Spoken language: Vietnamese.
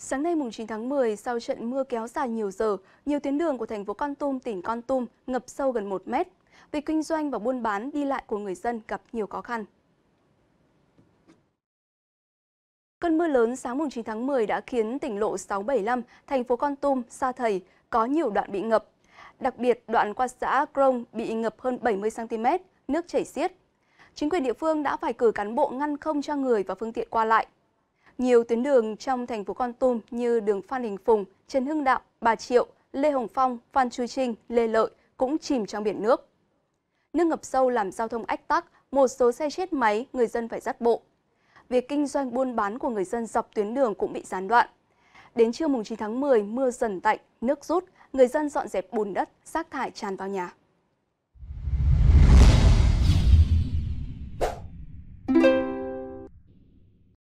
Sáng nay mùng 9 tháng 10, sau trận mưa kéo dài nhiều giờ, nhiều tuyến đường của thành phố Con Tum, tỉnh Con Tum ngập sâu gần 1 mét. Việc kinh doanh và buôn bán đi lại của người dân gặp nhiều khó khăn. Cơn mưa lớn sáng mùng 9 tháng 10 đã khiến tỉnh lộ 675, thành phố Con Tum, Sa Thầy có nhiều đoạn bị ngập. Đặc biệt, đoạn qua xã Krông bị ngập hơn 70 cm, nước chảy xiết. Chính quyền địa phương đã phải cử cán bộ ngăn không cho người và phương tiện qua lại nhiều tuyến đường trong thành phố Con Tum như đường Phan Đình Phùng, Trần Hưng Đạo, Bà Triệu, Lê Hồng Phong, Phan Chu Trinh, Lê Lợi cũng chìm trong biển nước. Nước ngập sâu làm giao thông ách tắc, một số xe chết máy, người dân phải dắt bộ. Việc kinh doanh buôn bán của người dân dọc tuyến đường cũng bị gián đoạn. Đến trưa mùng 9 tháng 10, mưa dần tạnh, nước rút, người dân dọn dẹp bùn đất, rác thải tràn vào nhà.